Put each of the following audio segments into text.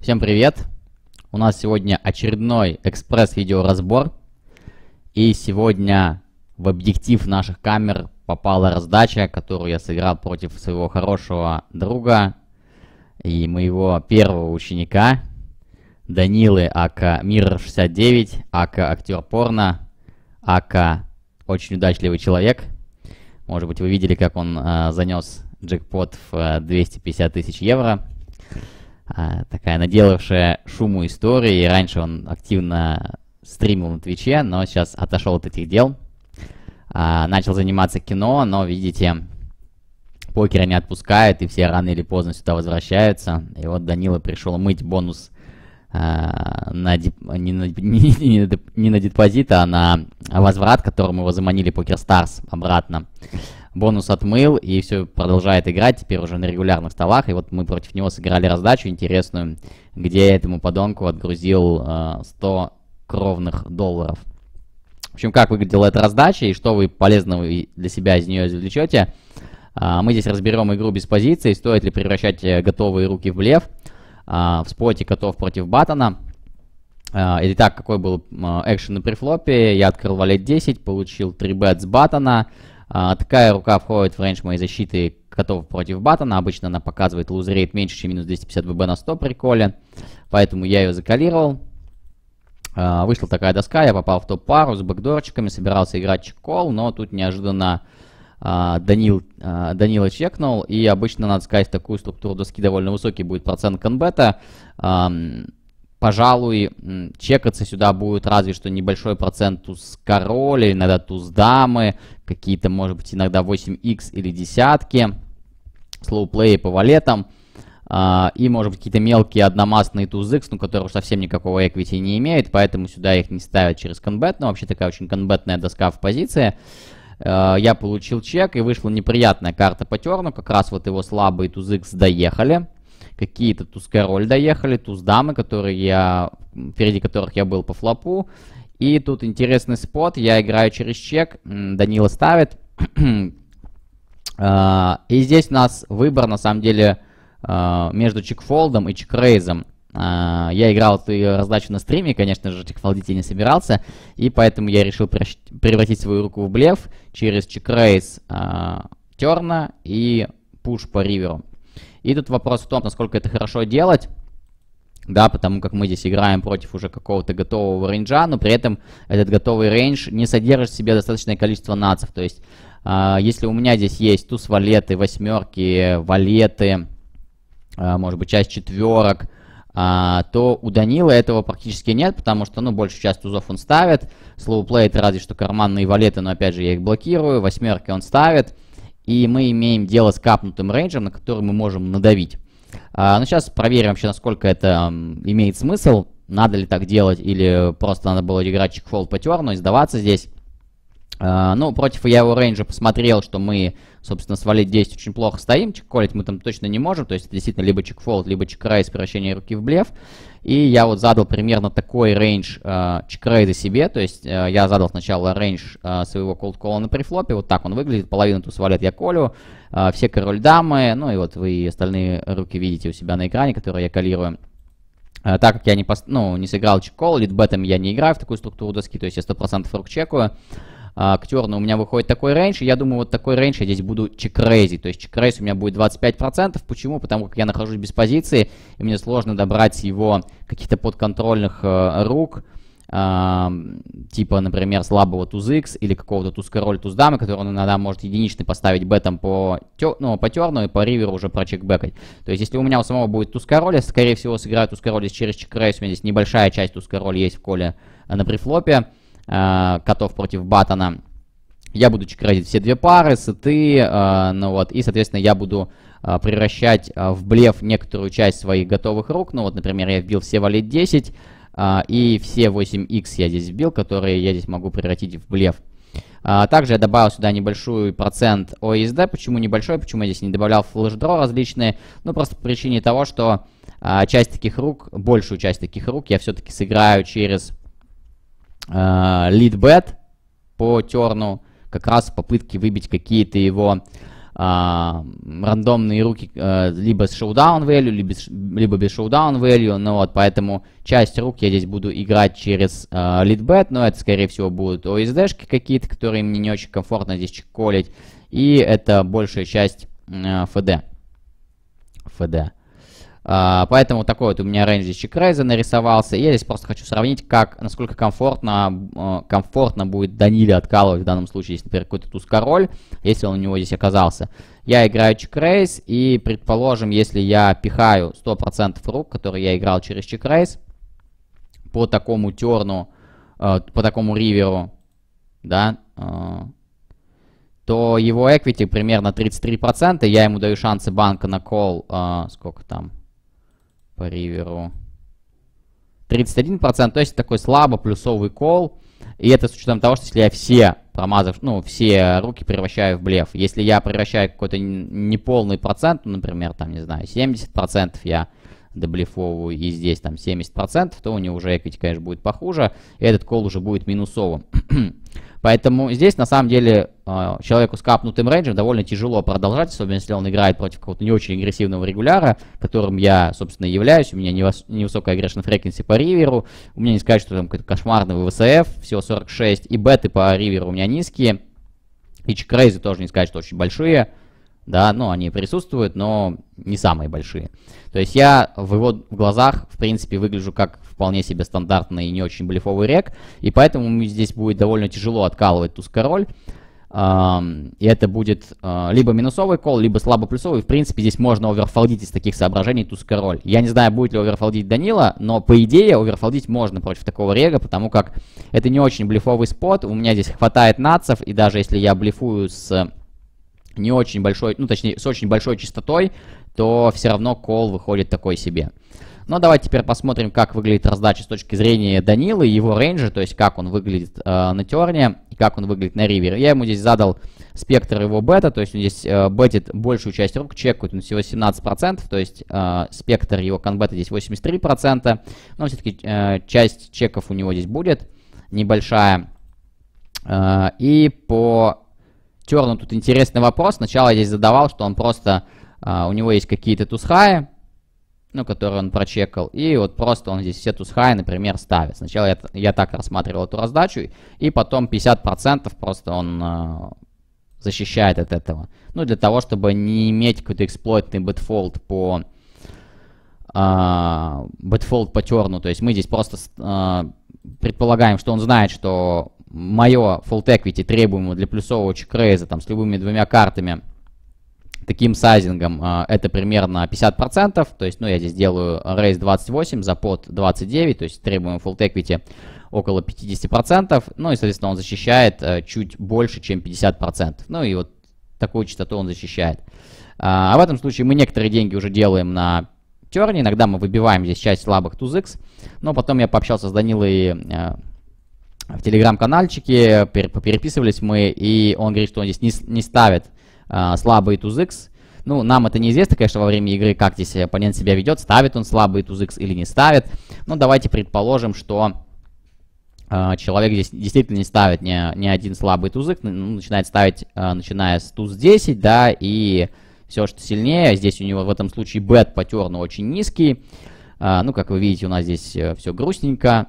Всем привет! У нас сегодня очередной экспресс-видеоразбор. И сегодня в объектив наших камер попала раздача, которую я сыграл против своего хорошего друга и моего первого ученика Данилы Ака Мир 69, Ака актер порно, Ака очень удачливый человек. Может быть, вы видели, как он э, занес джекпот в э, 250 тысяч евро. А, такая наделавшая шуму истории. Раньше он активно стримил на Твиче, но сейчас отошел от этих дел. А, начал заниматься кино, но, видите, покера не отпускают, и все рано или поздно сюда возвращаются. И вот Данила пришел мыть бонус а, на деп... не, на... Не, на депозит, а на возврат, которым его заманили PokerStars обратно бонус отмыл, и все продолжает играть, теперь уже на регулярных столах. И вот мы против него сыграли раздачу интересную, где этому подонку отгрузил э, а, 100 кровных долларов. В общем, как выглядела эта раздача и что вы полезного для себя из нее извлечете. Э, а, мы здесь разберем игру без позиции, стоит ли превращать э, готовые руки в лев, Э, а, в споте котов против батона. Итак, какой был экшен на префлопе? Я открыл валет 10, получил 3 бет с батона. А, такая рука входит в рейндж моей защиты котов против баттона. Обычно она показывает лузрейт меньше, чем минус 250 ВБ на 100 при Поэтому я ее закалировал. А, вышла такая доска, я попал в топ-пару с бэкдорчиками, собирался играть чекол, но тут неожиданно а, Данил, а, Данила чекнул. И обычно, надо сказать, в такую структуру доски довольно высокий будет процент конбета. Пожалуй, чекаться сюда будет разве что небольшой процент туз короля, иногда туз дамы, какие-то, может быть, иногда 8х или десятки, слоуплеи по валетам. Uh, и, может быть, какие-то мелкие одномастные туз X, ну, которые уж совсем никакого эквити не имеют, поэтому сюда их не ставят через конбет, но ну, вообще такая очень конбетная доска в позиции. А, я получил чек, и вышла неприятная карта по терну, как раз вот его слабые тузы X доехали какие-то туз-король доехали, туз-дамы, которые я, впереди которых я был по флопу. И тут интересный спот, я играю через чек, Данила ставит. А, и здесь у нас выбор, на самом деле, а, между чекфолдом и чекрейзом. А, я играл эту раздачу на стриме, конечно же, чекфолдить я не собирался, и поэтому я решил превратить свою руку в блеф через чекрейс терна и пуш по риверу. И тут вопрос в том, насколько это хорошо делать, да, потому как мы здесь играем против уже какого-то готового рейнджа, но при этом этот готовый рейндж не содержит в себе достаточное количество нацев, то есть э, если у меня здесь есть туз валеты, восьмерки, валеты, э, может быть часть четверок, а, то у Данила этого практически нет, потому что, ну, большую часть тузов он ставит. Слоуплей это разве что карманные валеты, но, опять же, я их блокирую. Восьмерки он ставит и мы имеем дело с капнутым рейнджем, на который мы можем надавить. А, ну, сейчас проверим вообще, насколько это имеет смысл, надо ли так делать, или просто надо было играть чекфолд по терну и сдаваться здесь. А, ну, против я его рейнджа посмотрел, что мы, собственно, свалить 10 очень плохо стоим, чеколить мы там точно не можем, то есть это действительно либо чекфолд, либо чекрайс, превращение руки в блеф. И я вот задал примерно такой рейндж э, себе, то есть э, я задал сначала рейндж э, своего cold call на префлопе, вот так он выглядит, половину туз валет я колю, э, все король-дамы, ну и вот вы остальные руки видите у себя на экране, которые я колирую. Э, так как я не, пост ну, не сыграл чек-колл, лид-бетом я не играю в такую структуру доски, то есть я 100% рук чекаю, а, Актерно у меня выходит такой рейндж, и я думаю, вот такой рейндж я здесь буду чекрейзи. То есть чекрейз у меня будет 25%. Почему? Потому как я нахожусь без позиции, и мне сложно добрать его каких-то подконтрольных э, рук. Э, типа, например, слабого X или какого-то туз-король, туз-дамы, который он иногда может единичный поставить бетом по, тер, ну, по терну и по риверу уже прочекбекать. То есть, если у меня у самого будет туз-король, я, скорее всего, сыграю туз-король через чекрейс. У меня здесь небольшая часть туз-король есть в коле э, на префлопе э, котов против Баттона. Я буду чекрезить все две пары, сеты, э, ну вот, и, соответственно, я буду э, превращать э, в блеф некоторую часть своих готовых рук. Ну вот, например, я вбил все валет 10, э, и все 8x я здесь вбил, которые я здесь могу превратить в блеф. Э, также я добавил сюда небольшой процент OSD. Почему небольшой? Почему я здесь не добавлял флешдро различные? Ну, просто по причине того, что а, часть таких рук, большую часть таких рук я все-таки сыграю через лидбет э, по терну, как раз попытки выбить какие-то его а, рандомные руки а, либо с шоудаун value, либо, либо без шоудаун value, ну вот, поэтому часть рук я здесь буду играть через а, э, лидбет, но это, скорее всего, будут OSD-шки какие-то, которые мне не очень комфортно здесь колить, и это большая часть а, ФД. ФД. А, поэтому такой вот у меня рейндж здесь нарисовался. я здесь просто хочу сравнить, как, насколько комфортно, а, комфортно будет Даниле откалывать в данном случае, если, например, какой-то туз-король, если он у него здесь оказался. Я играю чекрейз, и, предположим, если я пихаю 100% рук, которые я играл через чекрейз, по такому терну, а, по такому риверу, да, то его equity примерно 33%, я ему даю шансы банка на кол, сколько там, по риверу. 31%, то есть такой слабо плюсовый кол. И это с учетом того, что если я все промазав, ну, все руки превращаю в блеф. Если я превращаю какой-то неполный процент, ну, например, там, не знаю, 70% я доблефовываю и здесь там 70%, то у него уже эквити, конечно, будет похуже, и этот кол уже будет минусовым. Поэтому здесь на самом деле а, человеку с капнутым рейнджем довольно тяжело продолжать, особенно если он играет против какого-то не очень агрессивного регуляра, которым я, собственно, являюсь. У меня невысокая агрессивная фреквенси по риверу, у меня не сказать, что там какой-то кошмарный ВВСФ, всего 46, и беты по риверу у меня низкие. И чекрейзы тоже не сказать, что очень большие да, ну, они присутствуют, но не самые большие. То есть я в его глазах, в принципе, выгляжу как вполне себе стандартный и не очень блефовый рек, и поэтому здесь будет довольно тяжело откалывать туз-король, и это будет а, либо минусовый кол, либо слабо плюсовый. В принципе, здесь можно оверфолдить из таких соображений туз-король. Я не знаю, будет ли оверфолдить Данила, но по идее оверфолдить можно против такого рега, потому как это не очень блефовый спот. У меня здесь хватает нацев, и даже если я блефую с не очень большой, ну точнее с очень большой частотой, то все равно кол выходит такой себе. Но давайте теперь посмотрим, как выглядит раздача с точки зрения Данилы и его рейнджа, то есть как он выглядит э, на терне и как он выглядит на ривере. Я ему здесь задал спектр его бета, то есть он здесь э, бетит большую часть рук, чекает он всего 17%, то есть э, спектр его конбета здесь 83%, но все-таки э, часть чеков у него здесь будет небольшая. Э, и по Черну тут интересный вопрос. Сначала я здесь задавал, что он просто... Uh, у него есть какие-то тусхаи, ну, которые он прочекал, и вот просто он здесь все тусхаи, например, ставит. Сначала я, я так рассматривал эту раздачу, и потом 50% просто он uh, защищает от этого. Ну, для того, чтобы не иметь какой-то эксплойтный бэтфолд по... А, бэтфолд по Черну. то есть мы здесь просто предполагаем, что он знает, что мое full Equity требуемое для плюсового чекрейза там, с любыми двумя картами таким сайзингом а, это примерно 50%, то есть ну, я здесь делаю рейс 28 за под 29, то есть требуем full Equity около 50%, ну и, соответственно, он защищает э, чуть больше, чем 50%. Ну и вот такую частоту он защищает. А, а в этом случае мы некоторые деньги уже делаем на терне, иногда мы выбиваем здесь часть слабых тузыкс, но потом я пообщался с Данилой э, в телеграм-канальчике, пер, попереписывались мы, и он говорит, что он здесь не, не ставит э, а, слабые тузыкс. Ну, нам это неизвестно, конечно, во время игры, как здесь оппонент себя ведет, ставит он слабые тузыкс или не ставит. Но давайте предположим, что э, человек здесь действительно не ставит ни, ни один слабый тузык, ну, начинает ставить, э, начиная с туз 10, да, и все, что сильнее. Здесь у него в этом случае бет потер, но очень низкий. Э, ну, как вы видите, у нас здесь э, все грустненько.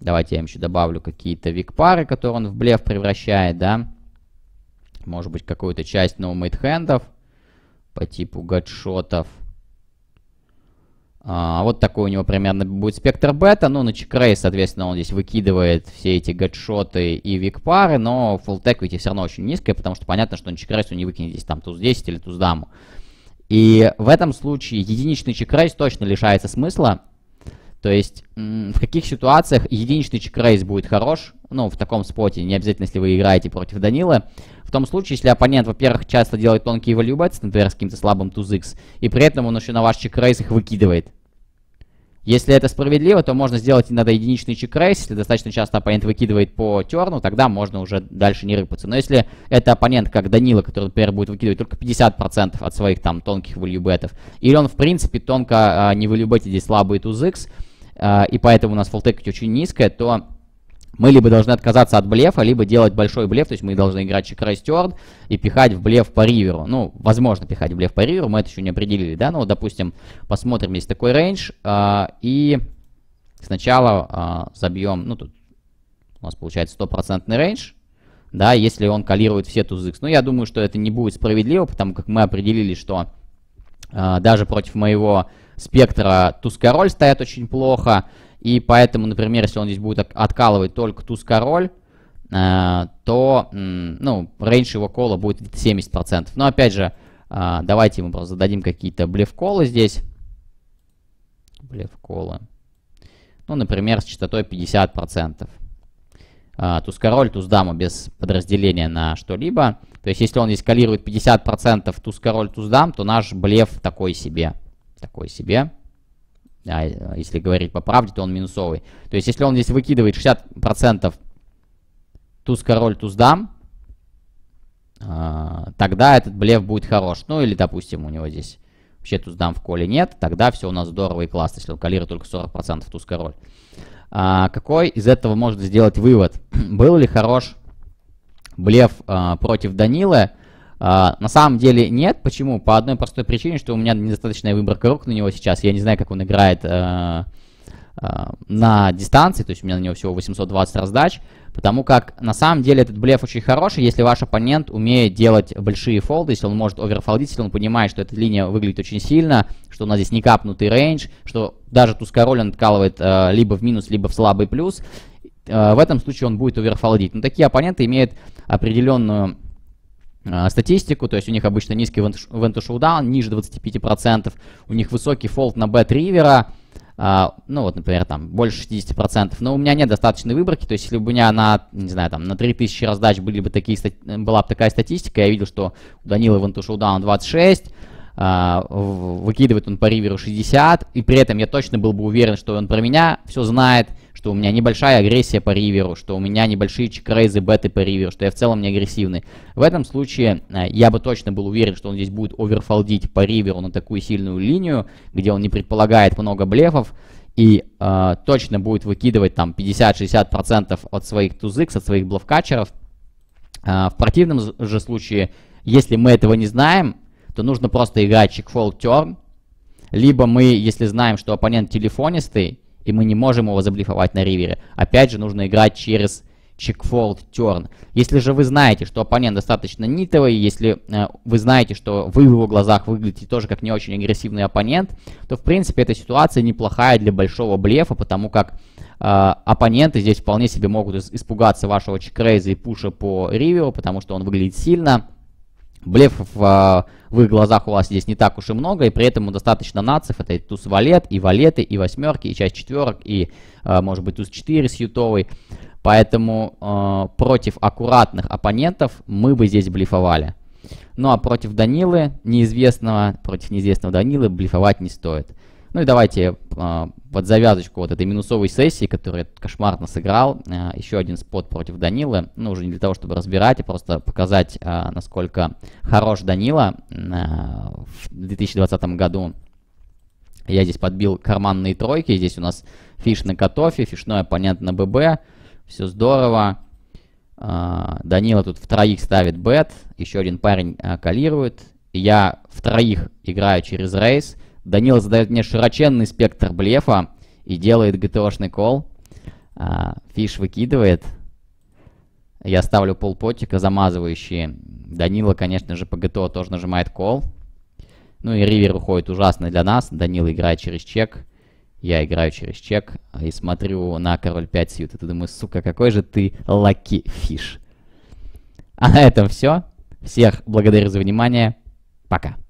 Давайте я им еще добавлю какие-то вик-пары, которые он в блеф превращает, да. Может быть, какую-то часть ноумейт-хендов по типу гадшотов. А, вот такой у него примерно будет спектр бета. Ну, на чекрей, соответственно, он здесь выкидывает все эти гадшоты и викпары, но full equity все равно очень низкая, потому что понятно, что на чекрейс он не выкинет здесь там туз 10 или туз даму. И в этом случае единичный чекрейс точно лишается смысла, то есть в каких ситуациях единичный чекрейс будет хорош, ну, в таком споте, не обязательно, если вы играете против Данилы. В том случае, если оппонент, во-первых, часто делает тонкие валюбетс, например, с каким-то слабым тузикс, и при этом он еще на ваш чекрейс их выкидывает. Если это справедливо, то можно сделать иногда единичный чекрейс, если достаточно часто оппонент выкидывает по терну, тогда можно уже дальше не рыпаться. Но если это оппонент, как Данила, который, например, будет выкидывать только 50% от своих там тонких валюбетов, или он, в принципе, тонко а, не валюбетит а здесь слабый тузикс, а, и поэтому у нас full equity очень низкая, то мы либо должны отказаться от блефа, либо делать большой блеф, то есть мы должны играть шекрайстерн и пихать в блеф по риверу. Ну, возможно, пихать в блеф по риверу, мы это еще не определили, да, но, ну, допустим, посмотрим, есть такой рейндж, а, и сначала а, забьем, ну, тут у нас получается стопроцентный рейндж, да, если он калирует все тузы Но ну, я думаю, что это не будет справедливо, потому как мы определили, что даже против моего спектра туз-король стоят очень плохо, и поэтому, например, если он здесь будет откалывать только туз-король, э, то, ну, рейндж его кола будет 70%. Но, опять же, э, давайте мы просто зададим какие-то блеф-колы здесь. Блеф-колы. Ну, например, с частотой 50%. Э, туз-король, туз-дама без подразделения на что-либо. То есть, если он здесь калирует 50% туз-король, туз-дам, то наш блеф такой себе такой себе. А если говорить по правде, то он минусовый. То есть, если он здесь выкидывает 60% туз-король, туз-дам, а, тогда этот блеф будет хорош. Ну, или, допустим, у него здесь вообще туз-дам в коле нет, тогда все у нас здорово и классно, если он калирует только 40% туз-король. А какой из этого можно сделать вывод? Был ли хорош блеф а, против Данилы? А, на самом деле нет. Почему? По одной простой причине, что у меня недостаточная выборка рук на него сейчас. Я не знаю, как он играет а, а, на дистанции, то есть у меня на него всего 820 раздач. Потому как на самом деле этот блеф очень хороший, если ваш оппонент умеет делать большие фолды, если он может оверфолдить, если он понимает, что эта линия выглядит очень сильно, что у нас здесь не капнутый рейндж, что даже туз-король он откалывает э, либо в минус, либо в слабый плюс. Э, в этом случае он будет оверфолдить. Но такие оппоненты имеют определенную а, статистику, то есть у них обычно низкий вент to showdown, ниже 25%, у них высокий фолд на бет ривера, а, ну вот, например, там больше 60%, но у меня нет достаточной выборки, то есть если бы у меня на, не знаю, там на 3000 раздач были бы такие, была бы такая статистика, я видел, что у Данила Венту Шоудаун 26, uh, а, выкидывает он по риверу 60, и при этом я точно был бы уверен, что он про меня все знает, что у меня небольшая агрессия по риверу, что у меня небольшие чекрейзы, беты по риверу, что я в целом не агрессивный. В этом случае э, я бы точно был уверен, что он здесь будет оверфолдить по риверу на такую сильную линию, где он не предполагает много блефов, и э, точно будет выкидывать там 50-60% от своих тузыкс, от своих блофкачеров. Э, в противном же случае, если мы этого не знаем, то нужно просто играть чекфолд терн, либо мы, если знаем, что оппонент телефонистый, и мы не можем его заблифовать на ривере. Опять же, нужно играть через чекфолд терн. Если же вы знаете, что оппонент достаточно нитовый, если э, вы знаете, что вы в его глазах выглядите тоже как не очень агрессивный оппонент, то в принципе эта ситуация неплохая для большого блефа, потому как э, оппоненты здесь вполне себе могут испугаться вашего чекрейза и пуша по риверу, потому что он выглядит сильно. Блефов а, в их глазах у вас здесь не так уж и много, и при этом достаточно нацев. Это и туз валет, и валеты, и восьмерки, и часть четверок, и, а, может быть, туз 4 с ютовой. Поэтому а, против аккуратных оппонентов мы бы здесь блефовали. Ну а против Данилы, неизвестного, против неизвестного Данилы блефовать не стоит. Ну и давайте а, под завязочку вот этой минусовой сессии, которую кошмарно сыграл, а, еще один спот против Данилы. Ну, уже не для того, чтобы разбирать, а просто показать, а, насколько хорош Данила в 2020 году. Я здесь подбил карманные тройки. Здесь у нас фиш на Котофе, фишное, понятно, на ББ. Все здорово. Данила тут в троих ставит бет. Еще один парень э, калирует. Я в троих играю через рейс. Данила задает мне широченный спектр блефа и делает ГТОшный кол. А, фиш выкидывает. Я ставлю полпотика замазывающие. Данила, конечно же, по ГТО тоже нажимает кол. Ну и ривер уходит ужасно для нас. Данила играет через чек. Я играю через чек и смотрю на король 5 сьют. И думаю, сука, какой же ты лаки фиш. А на этом все. Всех благодарю за внимание. Пока.